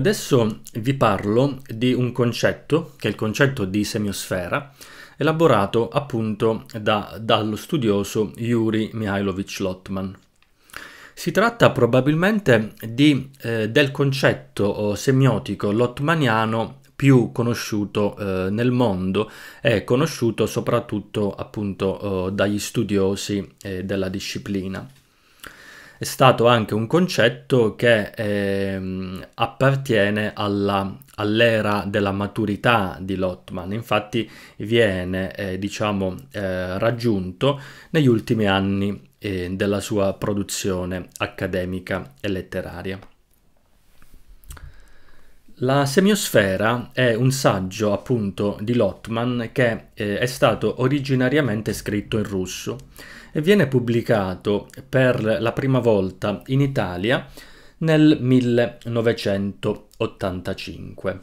Adesso vi parlo di un concetto, che è il concetto di semiosfera, elaborato appunto da, dallo studioso Yuri Mihailovich Lotman. Si tratta probabilmente di, eh, del concetto semiotico lotmaniano più conosciuto eh, nel mondo e conosciuto soprattutto appunto eh, dagli studiosi eh, della disciplina è stato anche un concetto che eh, appartiene alla, all'era della maturità di Lottman, infatti viene eh, diciamo, eh, raggiunto negli ultimi anni eh, della sua produzione accademica e letteraria. La semiosfera è un saggio appunto di Lottman che eh, è stato originariamente scritto in russo viene pubblicato per la prima volta in Italia nel 1985.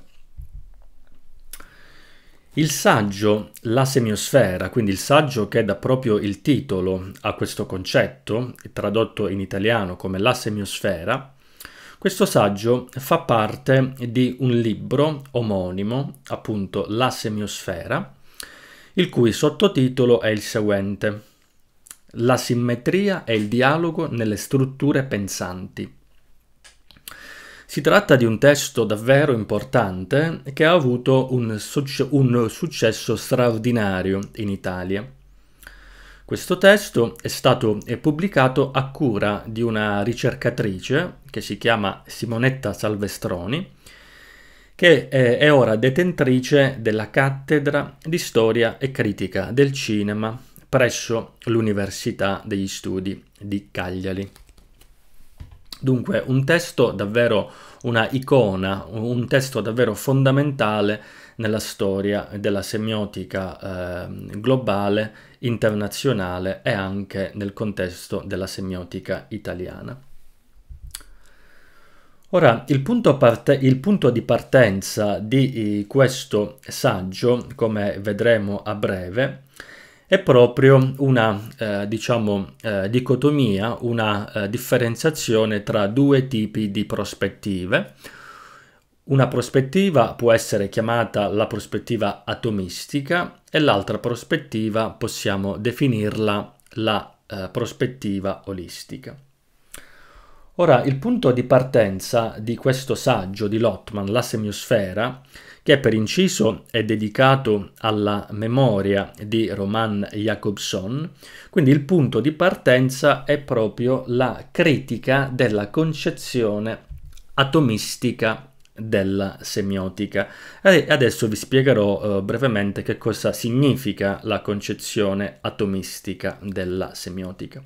Il saggio La semiosfera, quindi il saggio che dà proprio il titolo a questo concetto, tradotto in italiano come La semiosfera, questo saggio fa parte di un libro omonimo, appunto La semiosfera, il cui sottotitolo è il seguente la simmetria e il dialogo nelle strutture pensanti. Si tratta di un testo davvero importante che ha avuto un, succe un successo straordinario in Italia. Questo testo è stato pubblicato a cura di una ricercatrice che si chiama Simonetta Salvestroni, che è ora detentrice della cattedra di storia e critica del cinema presso l'Università degli Studi di Cagliari. Dunque un testo davvero una icona, un testo davvero fondamentale nella storia della semiotica eh, globale, internazionale e anche nel contesto della semiotica italiana. Ora, il punto, il punto, di partenza di eh, questo saggio, come vedremo a breve, è proprio una, eh, diciamo, eh, dicotomia, una eh, differenziazione tra due tipi di prospettive. Una prospettiva può essere chiamata la prospettiva atomistica e l'altra prospettiva possiamo definirla la eh, prospettiva olistica. Ora, il punto di partenza di questo saggio di Lottman, la semiosfera, che per inciso è dedicato alla memoria di Roman Jacobson, quindi il punto di partenza è proprio la critica della concezione atomistica della semiotica. E adesso vi spiegherò eh, brevemente che cosa significa la concezione atomistica della semiotica.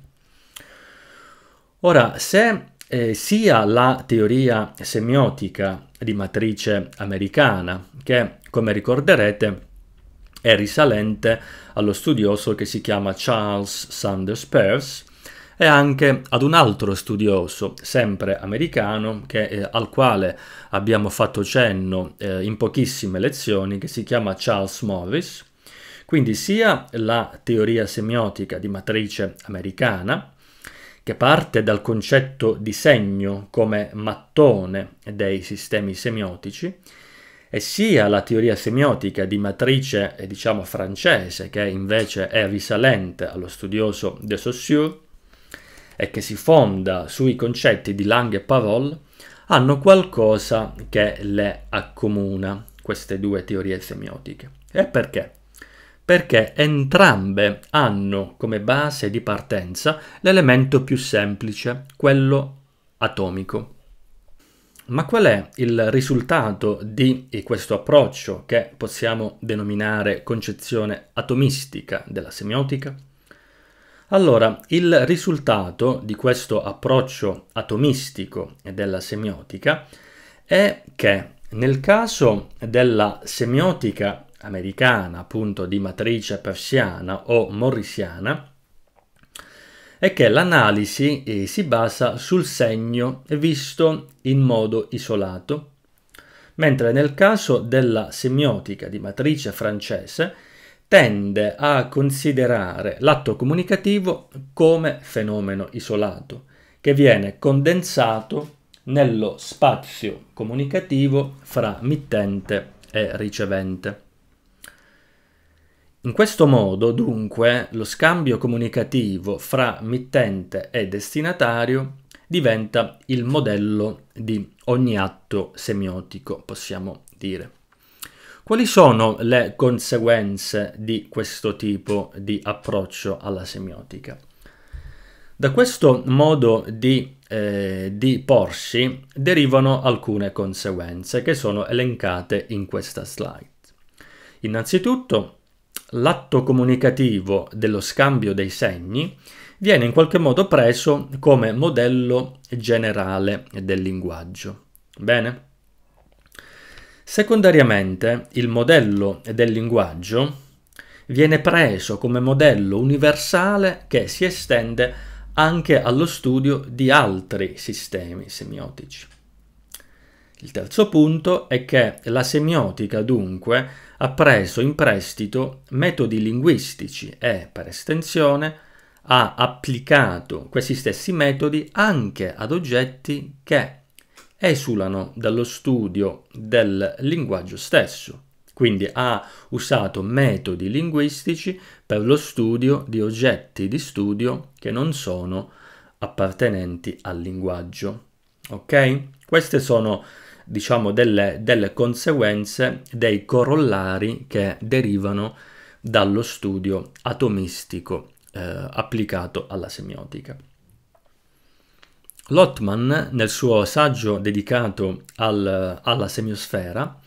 Ora, se eh, sia la teoria semiotica di matrice americana, che come ricorderete è risalente allo studioso che si chiama Charles Sanders Peirce e anche ad un altro studioso, sempre americano, che, eh, al quale abbiamo fatto cenno eh, in pochissime lezioni, che si chiama Charles Morris. Quindi sia la teoria semiotica di matrice americana, che parte dal concetto di segno come mattone dei sistemi semiotici, e sia la teoria semiotica di matrice, eh, diciamo, francese, che invece è risalente allo studioso de Saussure, e che si fonda sui concetti di Lange e Pavol, hanno qualcosa che le accomuna, queste due teorie semiotiche. E perché? perché entrambe hanno come base di partenza l'elemento più semplice, quello atomico. Ma qual è il risultato di questo approccio che possiamo denominare concezione atomistica della semiotica? Allora, il risultato di questo approccio atomistico della semiotica è che nel caso della semiotica americana, appunto di matrice persiana o morrisiana, è che l'analisi eh, si basa sul segno visto in modo isolato, mentre nel caso della semiotica di matrice francese tende a considerare l'atto comunicativo come fenomeno isolato, che viene condensato nello spazio comunicativo fra mittente e ricevente. In questo modo, dunque, lo scambio comunicativo fra mittente e destinatario diventa il modello di ogni atto semiotico, possiamo dire. Quali sono le conseguenze di questo tipo di approccio alla semiotica? Da questo modo di, eh, di porsi derivano alcune conseguenze che sono elencate in questa slide. Innanzitutto l'atto comunicativo dello scambio dei segni viene in qualche modo preso come modello generale del linguaggio. Bene? Secondariamente, il modello del linguaggio viene preso come modello universale che si estende anche allo studio di altri sistemi semiotici. Il terzo punto è che la semiotica dunque ha preso in prestito metodi linguistici e, per estensione, ha applicato questi stessi metodi anche ad oggetti che esulano dallo studio del linguaggio stesso. Quindi ha usato metodi linguistici per lo studio di oggetti di studio che non sono appartenenti al linguaggio. Ok? Queste sono diciamo, delle, delle conseguenze, dei corollari che derivano dallo studio atomistico eh, applicato alla semiotica. Lottman, nel suo saggio dedicato al, alla semiosfera,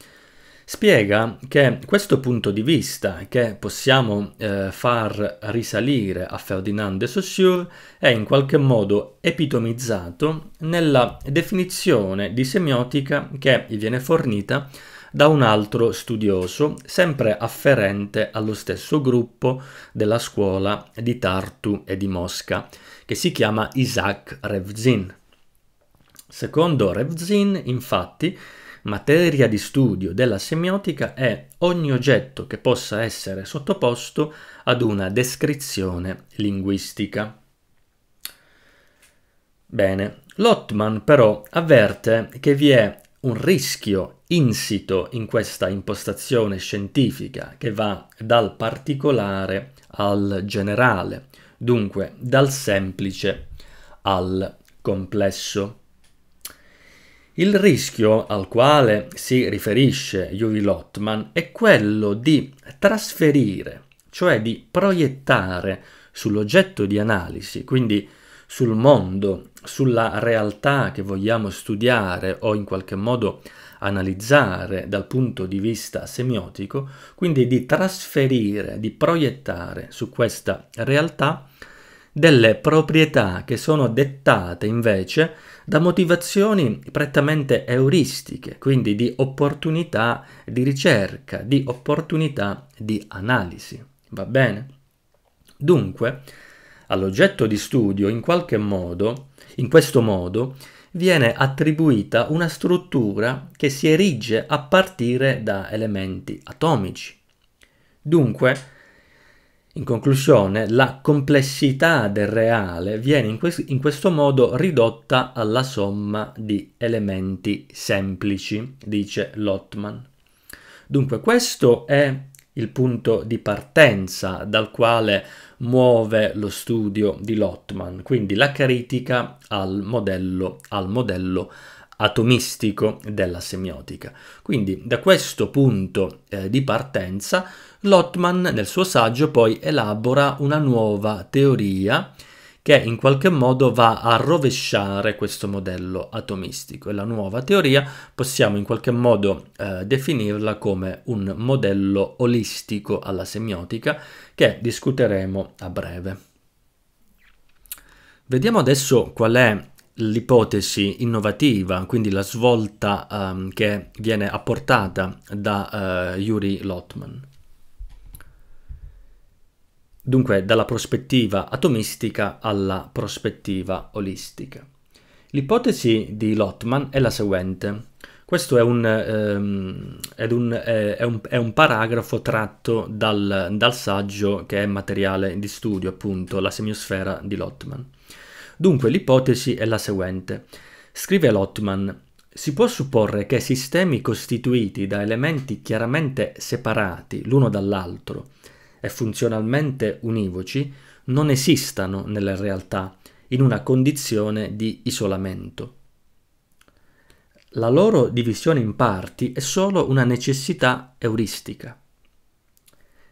spiega che questo punto di vista che possiamo eh, far risalire a Ferdinand de Saussure è in qualche modo epitomizzato nella definizione di semiotica che gli viene fornita da un altro studioso, sempre afferente allo stesso gruppo della scuola di Tartu e di Mosca, che si chiama Isaac Revzin. Secondo Revzin, infatti, Materia di studio della semiotica è ogni oggetto che possa essere sottoposto ad una descrizione linguistica. Bene, Lottman però avverte che vi è un rischio insito in questa impostazione scientifica che va dal particolare al generale, dunque dal semplice al complesso. Il rischio al quale si riferisce Yuri Lotman è quello di trasferire, cioè di proiettare sull'oggetto di analisi, quindi sul mondo, sulla realtà che vogliamo studiare o in qualche modo analizzare dal punto di vista semiotico, quindi di trasferire, di proiettare su questa realtà delle proprietà che sono dettate invece da motivazioni prettamente euristiche, quindi di opportunità di ricerca, di opportunità di analisi. Va bene? Dunque, all'oggetto di studio, in qualche modo, in questo modo, viene attribuita una struttura che si erige a partire da elementi atomici. Dunque, in conclusione, la complessità del reale viene in, que in, questo modo ridotta alla somma di elementi semplici, dice Lottman. Dunque questo è il punto di partenza dal quale muove lo studio di Lottman, quindi la critica al modello, al modello atomistico della semiotica. Quindi da questo punto eh, di partenza Lottmann nel suo saggio poi elabora una nuova teoria che in qualche modo va a rovesciare questo modello atomistico e la nuova teoria possiamo in qualche modo eh, definirla come un modello olistico alla semiotica che discuteremo a breve. Vediamo adesso qual è l'ipotesi innovativa, quindi la svolta um, che viene apportata da uh, Yuri Lotman. Dunque, dalla prospettiva atomistica alla prospettiva olistica. L'ipotesi di Lotman è la seguente. Questo è un, um, un, è un, è un paragrafo tratto dal, dal saggio che è materiale di studio, appunto, La semiosfera di Lotman. Dunque l'ipotesi è la seguente. Scrive Lottman, si può supporre che sistemi costituiti da elementi chiaramente separati l'uno dall'altro e funzionalmente univoci non esistano nella realtà in una condizione di isolamento. La loro divisione in parti è solo una necessità euristica.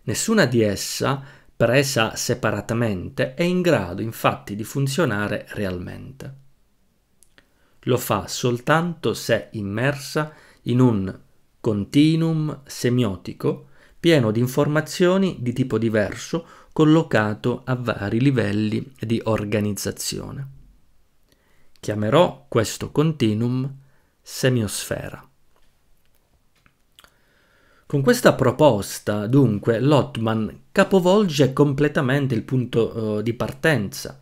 Nessuna di essa presa separatamente, è in grado infatti di funzionare realmente. Lo fa soltanto se immersa in un continuum semiotico pieno di informazioni di tipo diverso collocato a vari livelli di organizzazione. Chiamerò questo continuum semiosfera. Con questa proposta, dunque, Lottman capovolge completamente il punto eh, di partenza,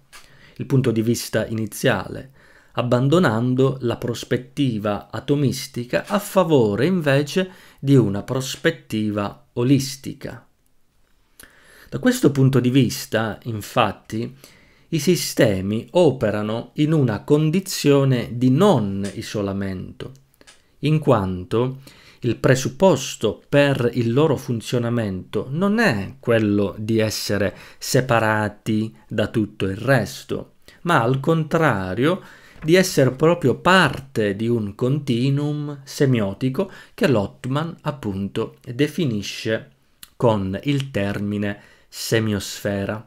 il punto di vista iniziale, abbandonando la prospettiva atomistica a favore invece di una prospettiva olistica. Da questo punto di vista, infatti, i sistemi operano in una condizione di non isolamento, in quanto il presupposto per il loro funzionamento non è quello di essere separati da tutto il resto, ma al contrario di essere proprio parte di un continuum semiotico che Lottman appunto definisce con il termine semiosfera.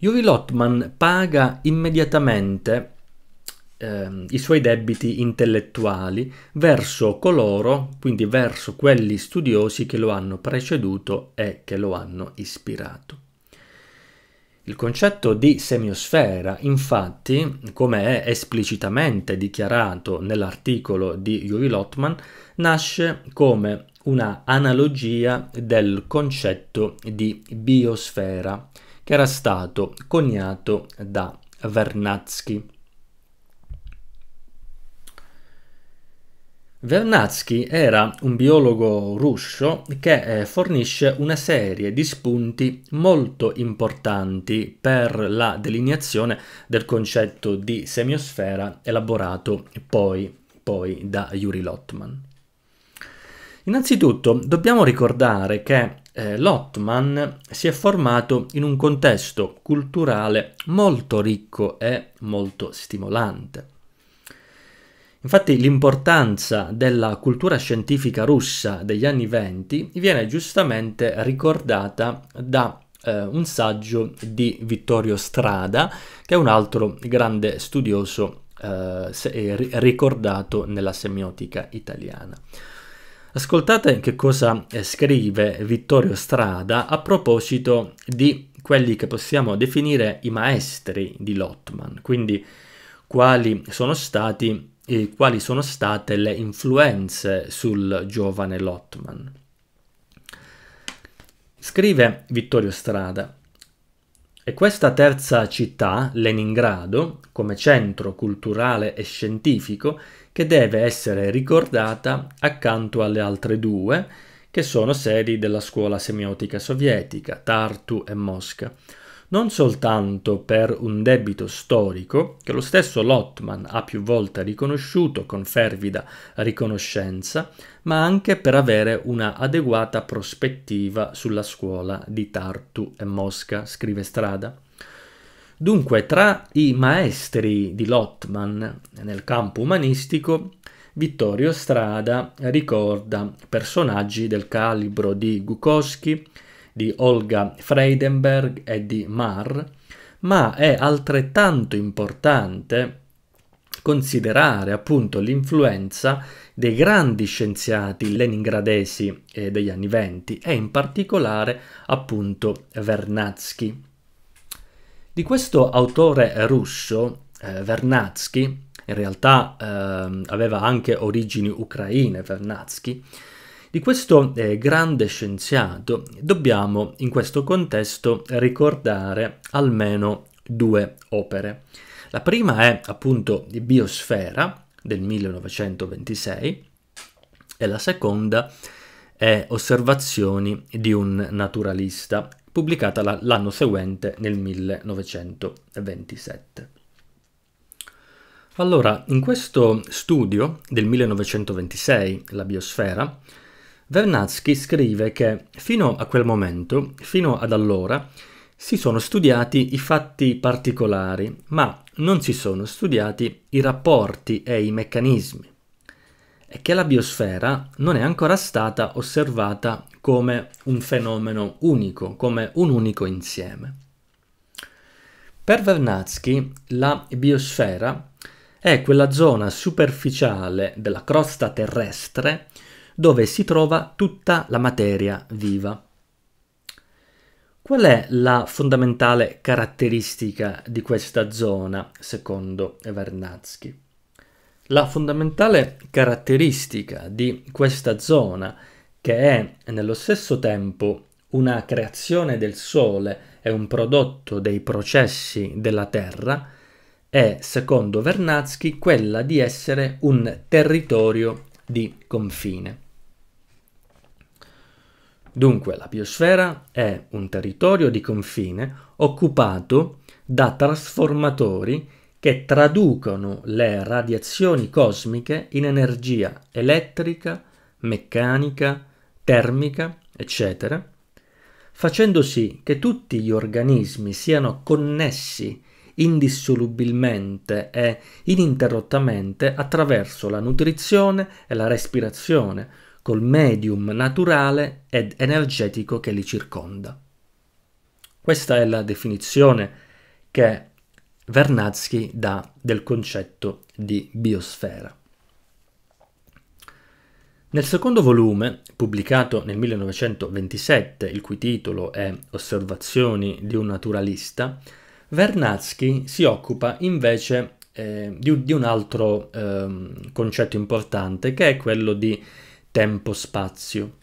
Juvi Lottman paga immediatamente ehm, i suoi debiti intellettuali verso coloro, quindi verso quelli studiosi che lo hanno preceduto e che lo hanno ispirato. Il concetto di semiosfera, infatti, come è esplicitamente dichiarato nell'articolo di Yuri Lotman, nasce come una analogia del concetto di biosfera che era stato coniato da Vernatsky. Vernadsky era un biologo russo che eh, fornisce una serie di spunti molto importanti per la delineazione del concetto di semiosfera elaborato poi, poi da Yuri Lottman. Innanzitutto dobbiamo ricordare che eh, Lottman si è formato in un contesto culturale molto ricco e molto stimolante. Infatti l'importanza della cultura scientifica russa degli anni venti viene giustamente ricordata da eh, un saggio di Vittorio Strada, che è un altro grande studioso eh, eh ricordato nella semiotica italiana. Ascoltate che cosa eh, scrive Vittorio Strada a proposito di quelli che possiamo definire i maestri di Lottman, quindi quali sono stati e quali sono state le influenze sul giovane Lottman. Scrive Vittorio Strada, e questa terza città, Leningrado, come centro culturale e scientifico, che deve essere ricordata accanto alle altre due, che sono sedi della scuola semiotica sovietica, Tartu e Mosca, non soltanto per un debito storico che lo stesso Lottman ha più volte riconosciuto con fervida riconoscenza, ma anche per avere una adeguata prospettiva sulla scuola di Tartu e Mosca, scrive Strada. Dunque, tra i maestri di Lottman nel campo umanistico, Vittorio Strada ricorda personaggi del calibro di Gukowski, di Olga Freidenberg e di Marr, ma è altrettanto importante considerare appunto l'influenza dei grandi scienziati leningradesi eh, degli anni venti e in particolare appunto Vernadsky. Di questo autore russo, eh, Vernadsky, in realtà eh, aveva anche origini ucraine Vernadsky, di questo eh, grande scienziato dobbiamo in questo contesto ricordare almeno due opere. La prima è appunto di Biosfera del 1926 e la seconda è Osservazioni di un naturalista, pubblicata l'anno seguente nel 1927. Allora, in questo studio del 1926, La biosfera, Vernatsky scrive che fino a quel momento, fino ad allora, si sono studiati i fatti particolari, ma non si sono studiati i rapporti e i meccanismi, e che la biosfera non è ancora stata osservata come un fenomeno unico, come un unico insieme. Per Vernatsky, la biosfera è quella zona superficiale della crosta terrestre dove si trova tutta la materia viva. Qual è la fondamentale caratteristica di questa zona, secondo Vernadsky? La fondamentale caratteristica di questa zona, che è nello stesso tempo una creazione del Sole e un prodotto dei processi della Terra, è, secondo Vernadsky, quella di essere un territorio di confine. Dunque, la biosfera è un territorio di confine occupato da trasformatori che traducono le radiazioni cosmiche in energia elettrica, meccanica, termica, eccetera, facendo sì che tutti gli organismi siano connessi indissolubilmente e ininterrottamente attraverso la nutrizione e la respirazione, col medium naturale ed energetico che li circonda. Questa è la definizione che Vernadsky dà del concetto di biosfera. Nel secondo volume, pubblicato nel 1927, il cui titolo è Osservazioni di un naturalista, Vernadsky si occupa invece eh, di, di, un altro eh, concetto importante che è quello di tempo-spazio.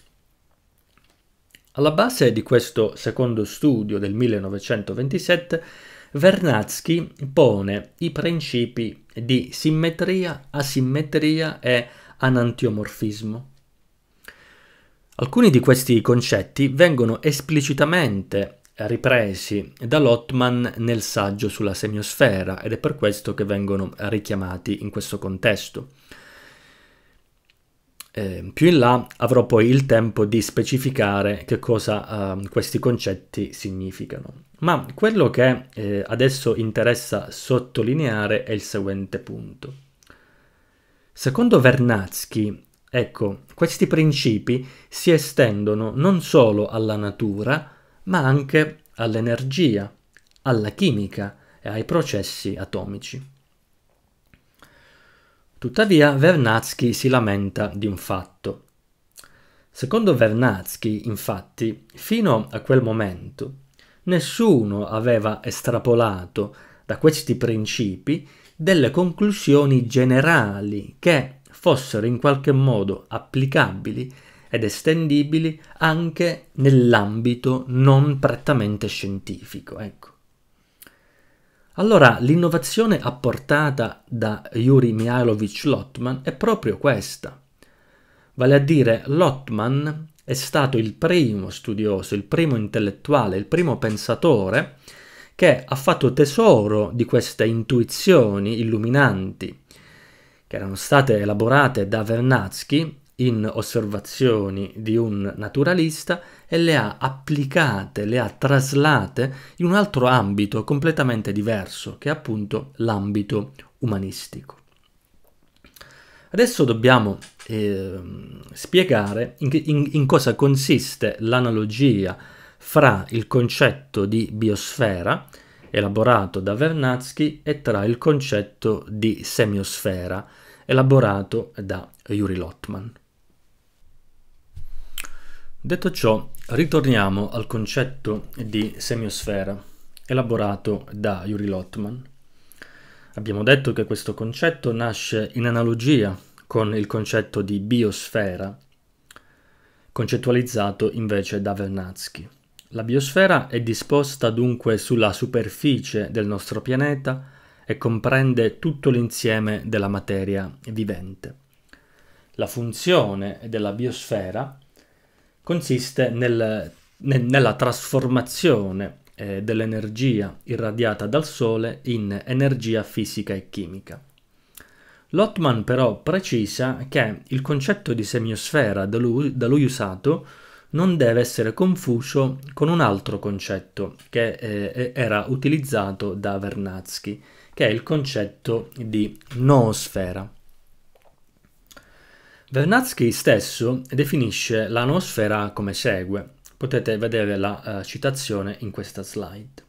Alla base di questo secondo studio del 1927, Vernadsky pone i principi di simmetria, asimmetria e anantiomorfismo. Alcuni di questi concetti vengono esplicitamente ripresi da Lottman nel saggio sulla semiosfera ed è per questo che vengono richiamati in questo contesto. Eh, più in là avrò poi il tempo di specificare che cosa eh, questi concetti significano. Ma quello che eh, adesso interessa sottolineare è il seguente punto. Secondo Vernadsky, ecco, questi principi si estendono non solo alla natura, ma anche all'energia, alla chimica e ai processi atomici. Tuttavia Vernatsky si lamenta di un fatto. Secondo Vernatsky, infatti, fino a quel momento nessuno aveva estrapolato da questi principi delle conclusioni generali che fossero in qualche modo applicabili ed estendibili anche nell'ambito non prettamente scientifico. Ecco. Allora, l'innovazione apportata da Yuri Mihailovich Lotman è proprio questa. Vale a dire, Lotman è stato il primo studioso, il primo intellettuale, il primo pensatore che ha fatto tesoro di queste intuizioni illuminanti che erano state elaborate da Vernadsky in osservazioni di un naturalista e le ha applicate, le ha traslate in un altro ambito completamente diverso, che è appunto l'ambito umanistico. Adesso dobbiamo eh, spiegare in, in, in cosa consiste l'analogia fra il concetto di biosfera, elaborato da Vernatsky e tra il concetto di semiosfera, elaborato da Yuri Lotman. Detto ciò, Ritorniamo al concetto di semiosfera elaborato da Yuri Lotman. Abbiamo detto che questo concetto nasce in analogia con il concetto di biosfera, concettualizzato invece da Vernadsky. La biosfera è disposta dunque sulla superficie del nostro pianeta e comprende tutto l'insieme della materia vivente. La funzione della biosfera consiste nel, nel, nella trasformazione eh, dell'energia irradiata dal Sole in energia fisica e chimica. Lottman però precisa che il concetto di semiosfera da lui, da lui usato non deve essere confuso con un altro concetto che eh, era utilizzato da Vernadsky, che è il concetto di noosfera. Vernadsky stesso definisce la noosfera come segue. Potete vedere la uh, citazione in questa slide.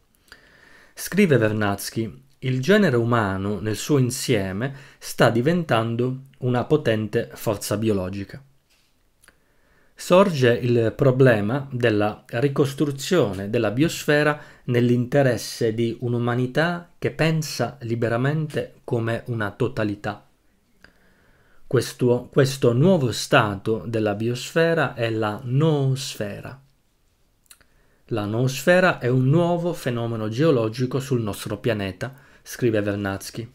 Scrive Vernadsky, il genere umano nel suo insieme sta diventando una potente forza biologica. Sorge il problema della ricostruzione della biosfera nell'interesse di un'umanità che pensa liberamente come una totalità questo, questo nuovo stato della biosfera è la noosfera. La noosfera è un nuovo fenomeno geologico sul nostro pianeta, scrive Vernatsky.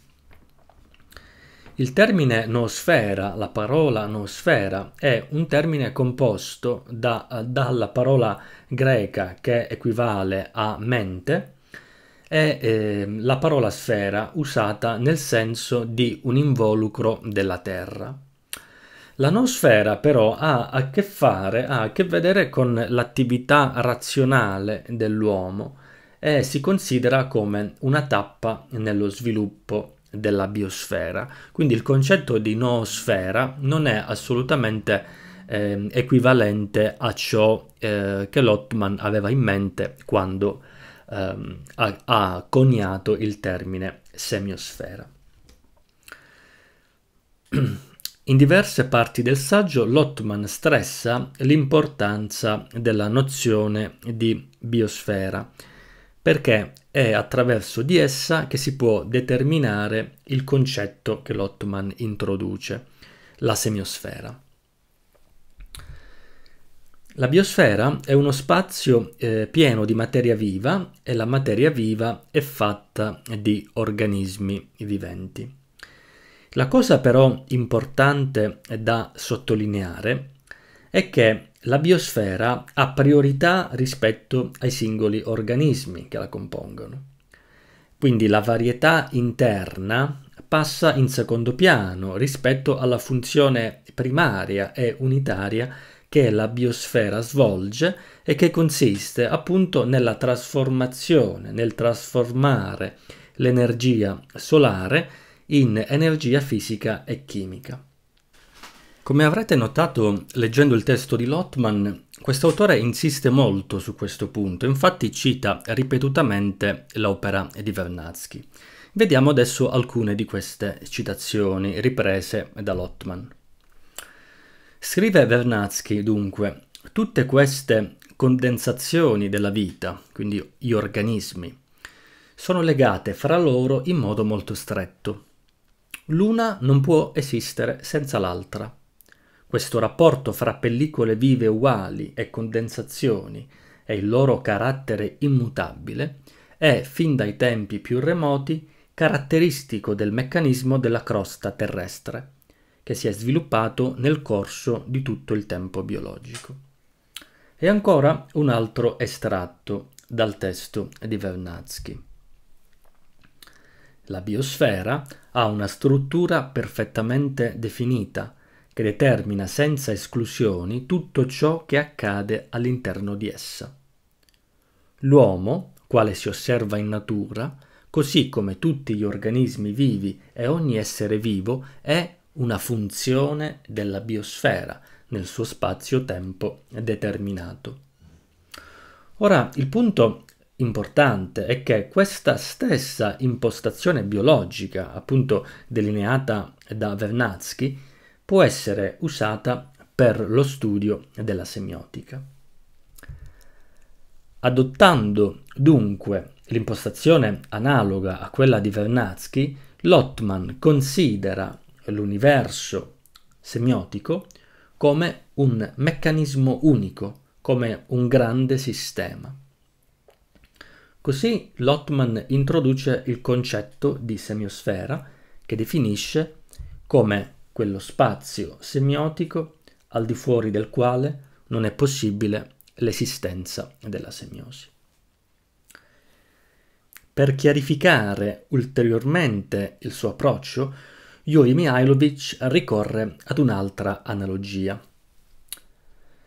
Il termine noosfera, la parola noosfera, è un termine composto da, dalla parola greca che equivale a mente, è eh, la parola sfera usata nel senso di un involucro della Terra. La nosfera però ha a che fare, ha a che vedere con l'attività razionale dell'uomo e si considera come una tappa nello sviluppo della biosfera. Quindi il concetto di nosfera non è assolutamente eh, equivalente a ciò eh, che Lottman aveva in mente quando Ehm, ha, ha coniato il termine semiosfera. In diverse parti del saggio Lottman stressa l'importanza della nozione di biosfera, perché è attraverso di essa che si può determinare il concetto che Lottman introduce, la semiosfera. La biosfera è uno spazio eh, pieno di materia viva e la materia viva è fatta di organismi viventi. La cosa però importante da sottolineare è che la biosfera ha priorità rispetto ai singoli organismi che la compongono. Quindi la varietà interna passa in secondo piano rispetto alla funzione primaria e unitaria che la biosfera svolge e che consiste appunto nella trasformazione, nel trasformare l'energia solare in energia fisica e chimica. Come avrete notato leggendo il testo di Lottman, quest'autore insiste molto su questo punto, infatti cita ripetutamente l'opera di Vernadsky. Vediamo adesso alcune di queste citazioni riprese da Lottman. Scrive Vernatsky dunque, tutte queste condensazioni della vita, quindi gli organismi, sono legate fra loro in modo molto stretto. L'una non può esistere senza l'altra. Questo rapporto fra pellicole vive uguali e condensazioni e il loro carattere immutabile è, fin dai tempi più remoti, caratteristico del meccanismo della crosta terrestre che si è sviluppato nel corso di tutto il tempo biologico. E ancora un altro estratto dal testo di Vernadsky. La biosfera ha una struttura perfettamente definita che determina senza esclusioni tutto ciò che accade all'interno di essa. L'uomo, quale si osserva in natura, così come tutti gli organismi vivi e ogni essere vivo, è una funzione della biosfera nel suo spazio-tempo determinato. Ora, il punto importante è che questa stessa impostazione biologica, appunto delineata da Vernadsky, può essere usata per lo studio della semiotica. Adottando dunque l'impostazione analoga a quella di Vernadsky, Lottman considera l'universo semiotico come un meccanismo unico, come un grande sistema. Così Lottman introduce il concetto di semiosfera che definisce come quello spazio semiotico al di fuori del quale non è possibile l'esistenza della semiosi. Per chiarificare ulteriormente il suo approccio, Juri Mihailovic ricorre ad un'altra analogia.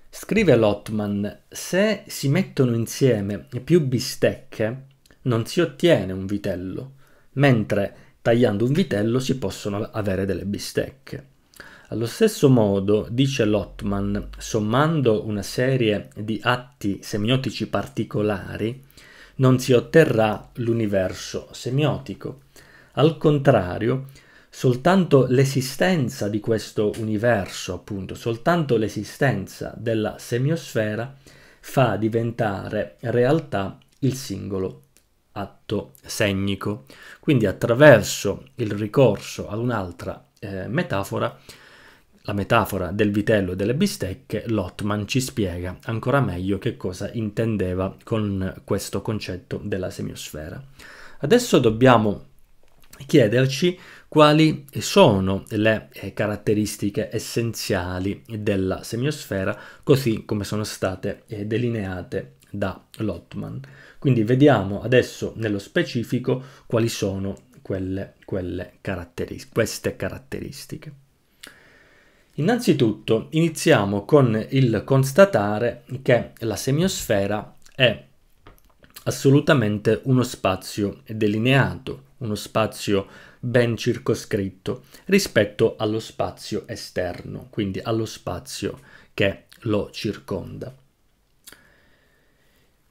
Scrive Lotman, se si mettono insieme più bistecche non si ottiene un vitello, mentre tagliando un vitello si possono avere delle bistecche. Allo stesso modo, dice Lotman, sommando una serie di atti semiotici particolari, non si otterrà l'universo semiotico. Al contrario, soltanto l'esistenza di questo universo, appunto, soltanto l'esistenza della semiosfera fa diventare realtà il singolo atto segnico. Quindi attraverso il ricorso ad un'altra eh, metafora, la metafora del vitello e delle bistecche, Lotman ci spiega ancora meglio che cosa intendeva con questo concetto della semiosfera. Adesso dobbiamo chiederci quali sono le eh, caratteristiche essenziali della semiosfera così come sono state eh, delineate da Lottman? Quindi vediamo adesso nello specifico quali sono quelle, quelle caratteris- queste caratteristiche. Innanzitutto iniziamo con il constatare che la semiosfera è assolutamente uno spazio delineato, uno spazio ben circoscritto rispetto allo spazio esterno, quindi allo spazio che lo circonda.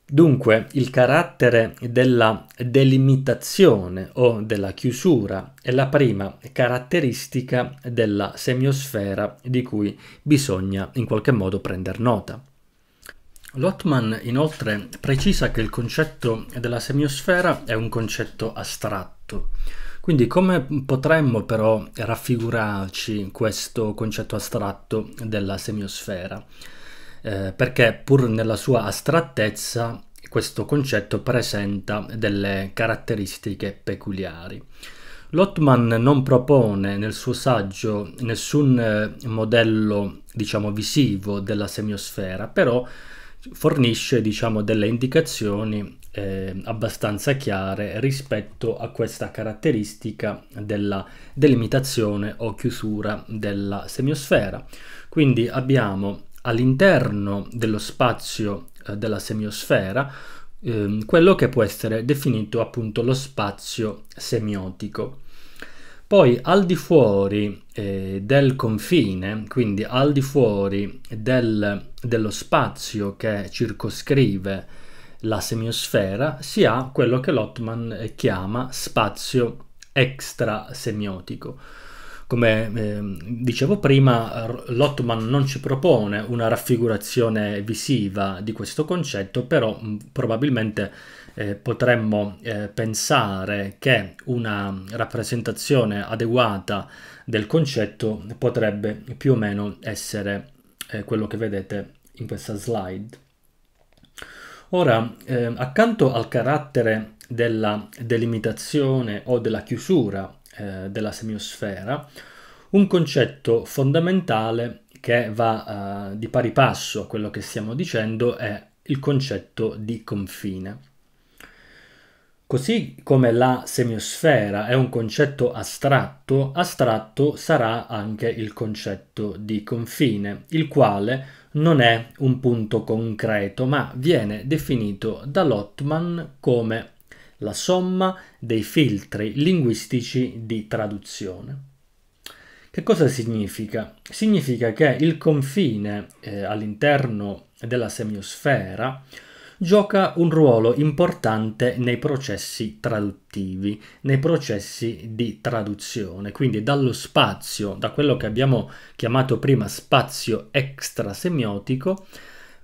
Dunque il carattere della delimitazione o della chiusura è la prima caratteristica della semiosfera di cui bisogna in qualche modo prendere nota. Lottman inoltre precisa che il concetto della semiosfera è un concetto astratto, quindi come potremmo però raffigurarci questo concetto astratto della semiosfera? Eh, perché pur nella sua astrattezza questo concetto presenta delle caratteristiche peculiari. Lottman non propone nel suo saggio nessun eh, modello, diciamo, visivo della semiosfera, però fornisce, diciamo, delle indicazioni eh, abbastanza chiare rispetto a questa caratteristica della delimitazione o chiusura della semiosfera. Quindi abbiamo all'interno dello spazio eh, della semiosfera eh, quello che può essere definito appunto lo spazio semiotico. Poi al di fuori eh, del confine, quindi al di fuori del, dello spazio che circoscrive la semiosfera, si ha quello che Lottman eh, chiama spazio extrasemiotico. Come eh, dicevo prima, Lottman non ci propone una raffigurazione visiva di questo concetto, però mh, mm, probabilmente eh, potremmo eh, pensare che una rappresentazione adeguata del concetto potrebbe più o meno essere eh, quello che vedete in questa slide. Ora, eh, accanto al carattere della delimitazione o della chiusura eh, della semiosfera, un concetto fondamentale che va eh, di pari passo a quello che stiamo dicendo è il concetto di confine. Così come la semiosfera è un concetto astratto, astratto sarà anche il concetto di confine, il quale non è un punto concreto, ma viene definito da Lottman come la somma dei filtri linguistici di traduzione. Che cosa significa? Significa che il confine eh, all'interno della semiosfera gioca un ruolo importante nei processi traduttivi, nei processi di traduzione. Quindi dallo spazio, da quello che abbiamo chiamato prima spazio extrasemiotico,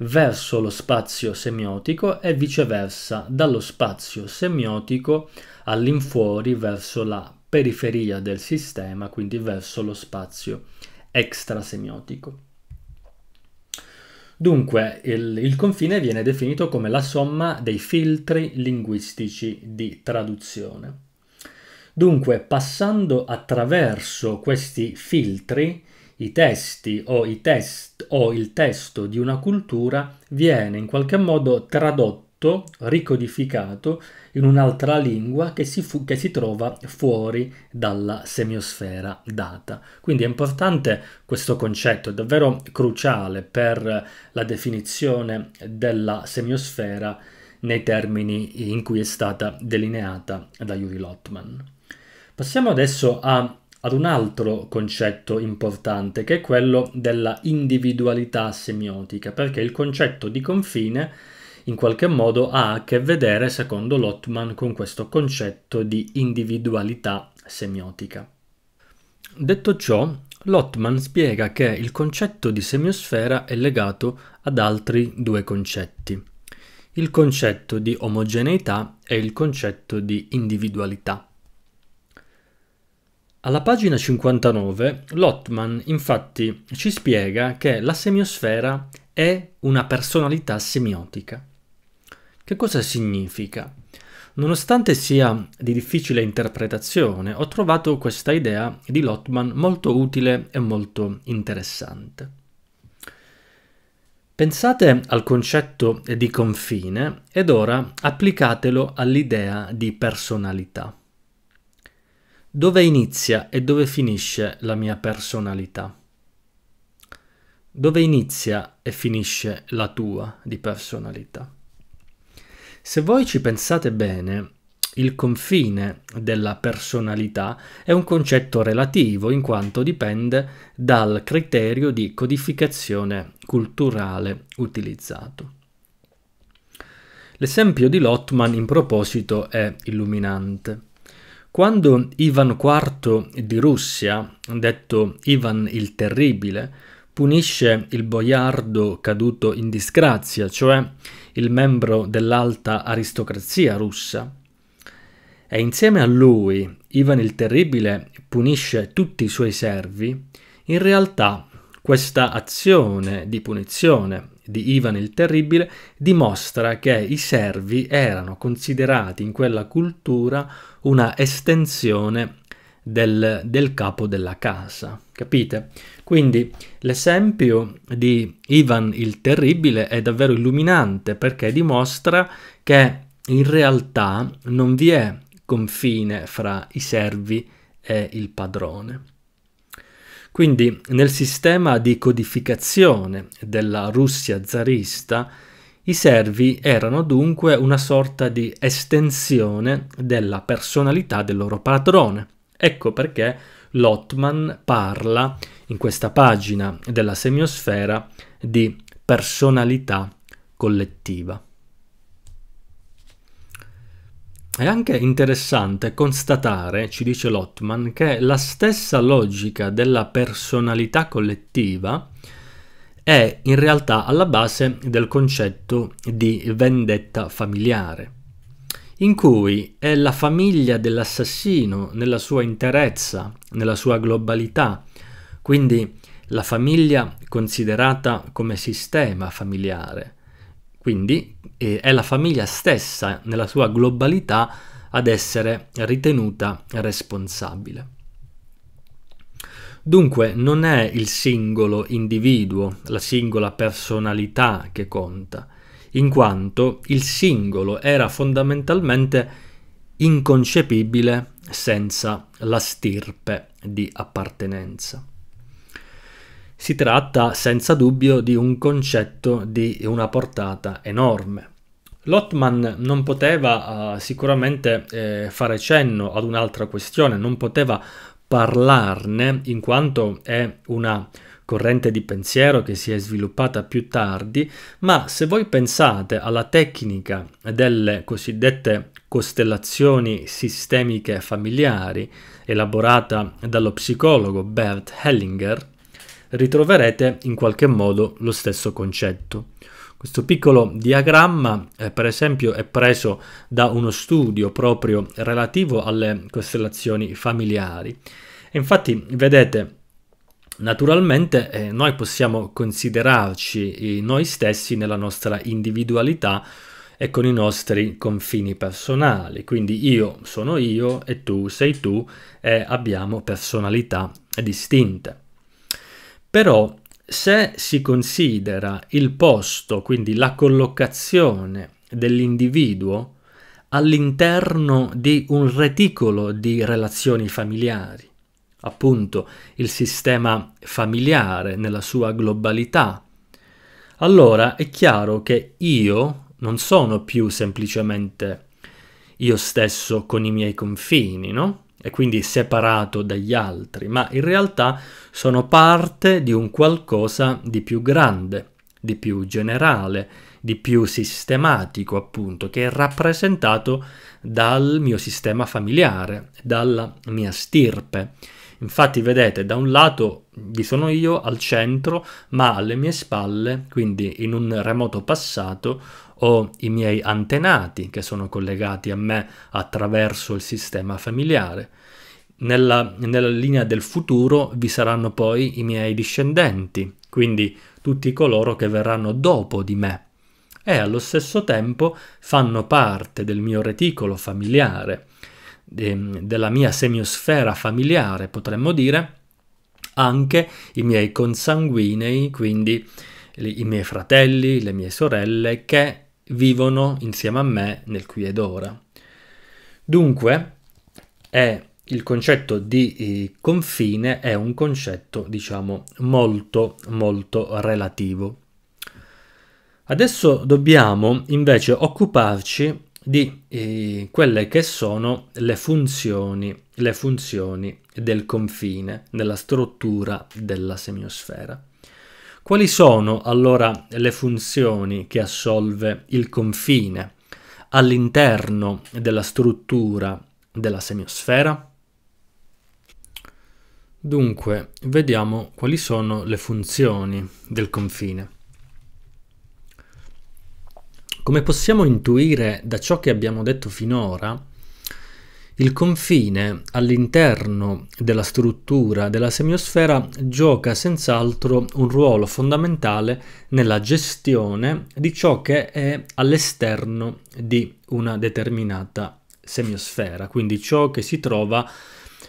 verso lo spazio semiotico e viceversa, dallo spazio semiotico all'infuori verso la periferia del sistema, quindi verso lo spazio extrasemiotico. Dunque, il, il confine viene definito come la somma dei filtri linguistici di traduzione. Dunque, passando attraverso questi filtri, i testi o, i test, o il testo di una cultura viene in qualche modo tradotto, ricodificato in un'altra lingua che si, fu, che si, trova fuori dalla semiosfera data. Quindi è importante questo concetto, è davvero cruciale per la definizione della semiosfera nei termini in cui è stata delineata da Yuri Lotman. Passiamo adesso a, ad un altro concetto importante che è quello della individualità semiotica, perché il concetto di confine in qualche modo ha a che vedere, secondo Lottman, con questo concetto di individualità semiotica. Detto ciò, Lottman spiega che il concetto di semiosfera è legato ad altri due concetti, il concetto di omogeneità e il concetto di individualità. Alla pagina 59 Lottman infatti ci spiega che la semiosfera è una personalità semiotica. Che cosa significa? Nonostante sia di difficile interpretazione, ho trovato questa idea di Lotman molto utile e molto interessante. Pensate al concetto di confine ed ora applicatelo all'idea di personalità. Dove inizia e dove finisce la mia personalità? Dove inizia e finisce la tua di personalità? Se voi ci pensate bene, il confine della personalità è un concetto relativo in quanto dipende dal criterio di codificazione culturale utilizzato. L'esempio di Lottman in proposito è illuminante. Quando Ivan IV di Russia, detto Ivan il Terribile, punisce il boiardo caduto in disgrazia, cioè il membro dell'alta aristocrazia russa. E insieme a lui Ivan il Terribile punisce tutti i suoi servi, in realtà questa azione di punizione di Ivan il Terribile dimostra che i servi erano considerati in quella cultura una estensione del, del, capo della casa. Capite? Quindi l'esempio di Ivan il Terribile è davvero illuminante perché dimostra che in realtà non vi è confine fra i servi e il padrone. Quindi nel sistema di codificazione della Russia zarista i servi erano dunque una sorta di estensione della personalità del loro padrone. Ecco perché Lotman parla in questa pagina della semiosfera di personalità collettiva. È anche interessante constatare, ci dice Lottman, che la stessa logica della personalità collettiva è in realtà alla base del concetto di vendetta familiare, in cui è la famiglia dell'assassino nella sua interezza, nella sua globalità, quindi la famiglia considerata come sistema familiare, quindi è la famiglia stessa nella sua globalità ad essere ritenuta responsabile. Dunque non è il singolo individuo, la singola personalità che conta, in quanto il singolo era fondamentalmente inconcepibile senza la stirpe di appartenenza. Si tratta senza dubbio di un concetto di una portata enorme. Lottman non poteva uh, sicuramente eh, fare cenno ad un'altra questione, non poteva parlarne in quanto è una corrente di pensiero che si è sviluppata più tardi, ma se voi pensate alla tecnica delle cosiddette costellazioni sistemiche familiari elaborata dallo psicologo Bert Hellinger, ritroverete in qualche modo lo stesso concetto. Questo piccolo diagramma, eh, per esempio, è preso da uno studio proprio relativo alle costellazioni familiari. E infatti, vedete, naturalmente eh, noi possiamo considerarci eh, noi stessi nella nostra individualità e con i nostri confini personali. Quindi io sono io e tu sei tu e abbiamo personalità distinte. Però se si considera il posto, quindi la collocazione dell'individuo all'interno di un reticolo di relazioni familiari, appunto il sistema familiare nella sua globalità, allora è chiaro che io non sono più semplicemente io stesso con i miei confini, no? e quindi separato dagli altri, ma in realtà sono parte di un qualcosa di più grande, di più generale, di più sistematico, appunto, che è rappresentato dal mio sistema familiare, dalla mia stirpe. Infatti vedete da un lato vi sono io al centro ma alle mie spalle, quindi in un remoto passato, ho i miei antenati che sono collegati a me attraverso il sistema familiare. Nella, nella linea del futuro vi saranno poi i miei discendenti, quindi tutti coloro che verranno dopo di me e allo stesso tempo fanno parte del mio reticolo familiare de, ehm, della mia semiosfera familiare, potremmo dire, anche i miei consanguinei, quindi i miei fratelli, le mie sorelle, che vivono insieme a me nel qui ed ora. Dunque, è il concetto di eh, confine è un concetto, diciamo, molto, molto relativo. Adesso dobbiamo invece occuparci di eh, quelle che sono le funzioni, le funzioni del confine, nella struttura della semiosfera. Quali sono allora le funzioni che assolve il confine all'interno della struttura della semiosfera? Dunque, vediamo quali sono le funzioni del confine. Come possiamo intuire da ciò che abbiamo detto finora, il confine all'interno della struttura della semiosfera gioca senz'altro un ruolo fondamentale nella gestione di ciò che è all'esterno di una determinata semiosfera, quindi ciò che si trova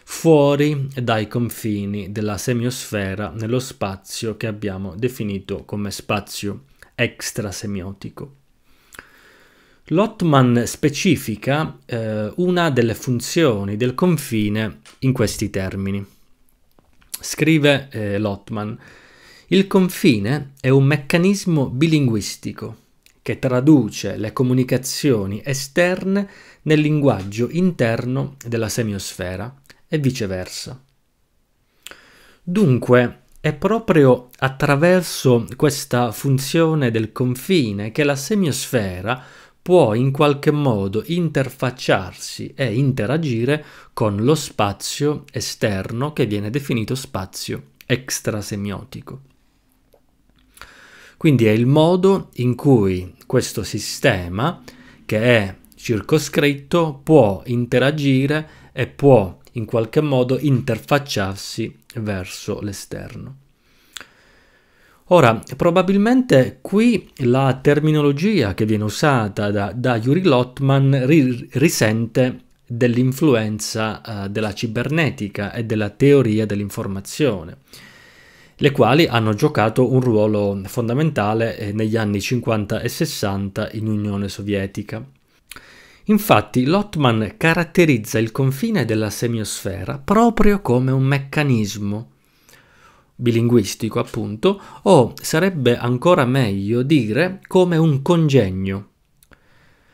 fuori dai confini della semiosfera nello spazio che abbiamo definito come spazio extrasemiotico. Lottman specifica eh, una delle funzioni del confine in questi termini. Scrive eh, Lottman, il confine è un meccanismo bilinguistico che traduce le comunicazioni esterne nel linguaggio interno della semiosfera e viceversa. Dunque, è proprio attraverso questa funzione del confine che la semiosfera può in qualche modo interfacciarsi e interagire con lo spazio esterno che viene definito spazio extrasemiotico. Quindi è il modo in cui questo sistema, che è circoscritto, può interagire e può in qualche modo interfacciarsi verso l'esterno. Ora, probabilmente qui la terminologia che viene usata da, da Yuri Lotman ri, risente dell'influenza uh, della cibernetica e della teoria dell'informazione, le quali hanno giocato un ruolo fondamentale eh, negli anni 50 e 60 in Unione Sovietica. Infatti, Lotman caratterizza il confine della semiosfera proprio come un meccanismo bilinguistico appunto, o sarebbe ancora meglio dire come un congegno.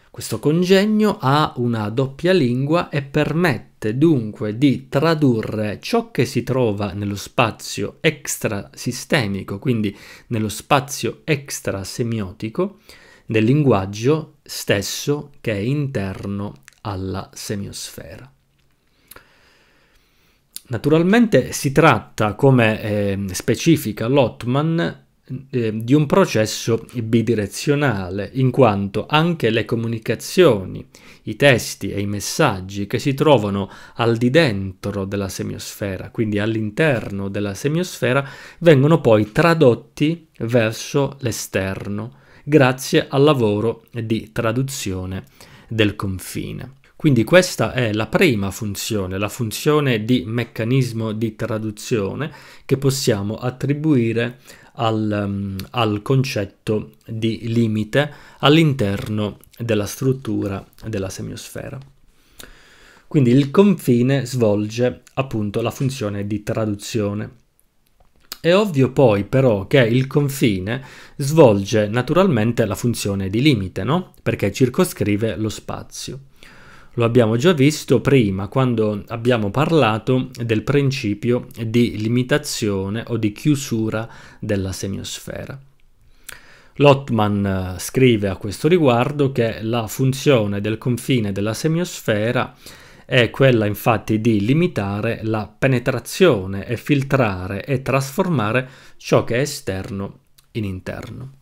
Questo congegno ha una doppia lingua e permette dunque di tradurre ciò che si trova nello spazio extrasistemico, quindi nello spazio extrasemiotico, del linguaggio stesso che è interno alla semiosfera. Naturalmente si tratta, come eh, specifica Lotman, ehm, di un processo bidirezionale, in quanto anche le comunicazioni, i testi e i messaggi che si trovano al di dentro della semiosfera, quindi all'interno della semiosfera, vengono poi tradotti verso l'esterno, grazie al lavoro di traduzione del confine. Quindi questa è la prima funzione, la funzione di meccanismo di traduzione che possiamo attribuire al, mm, al concetto di limite all'interno della struttura della semiosfera. Quindi il confine svolge appunto la funzione di traduzione. È ovvio poi però che il confine svolge naturalmente la funzione di limite, no? Perché circoscrive lo spazio. Lo abbiamo già visto prima quando abbiamo parlato del principio di limitazione o di chiusura della semiosfera. Lottman eh, scrive a questo riguardo che la funzione del confine della semiosfera è quella infatti di limitare la penetrazione e filtrare e trasformare ciò che è esterno in interno.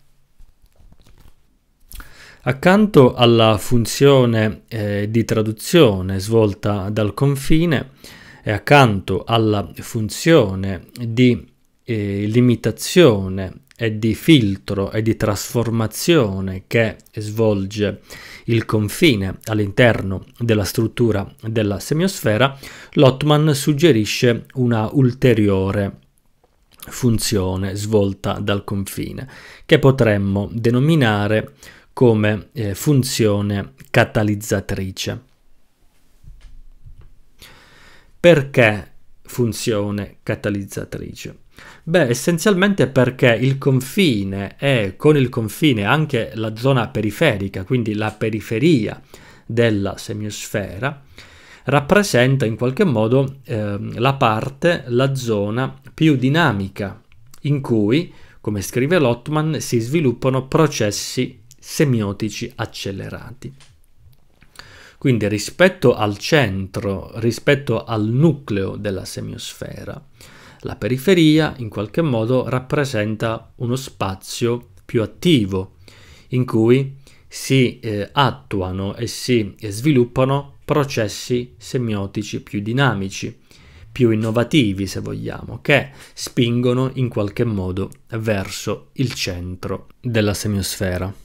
Accanto alla funzione eh, di traduzione svolta dal confine e accanto alla funzione di eh, limitazione e di filtro e di trasformazione che svolge il confine all'interno della struttura della semiosfera, Lotman suggerisce una ulteriore funzione svolta dal confine che potremmo denominare come eh, funzione catalizzatrice. Perché funzione catalizzatrice? Beh, essenzialmente perché il confine e con il confine anche la zona periferica, quindi la periferia della semiosfera, rappresenta in qualche modo eh, la parte, la zona più dinamica in cui, come scrive Lottman, si sviluppano processi semiotici accelerati. Quindi rispetto al centro, rispetto al nucleo della semiosfera, la periferia in qualche modo rappresenta uno spazio più attivo in cui si eh, attuano e si sviluppano processi semiotici più dinamici, più innovativi se vogliamo, che spingono in qualche modo verso il centro della semiosfera.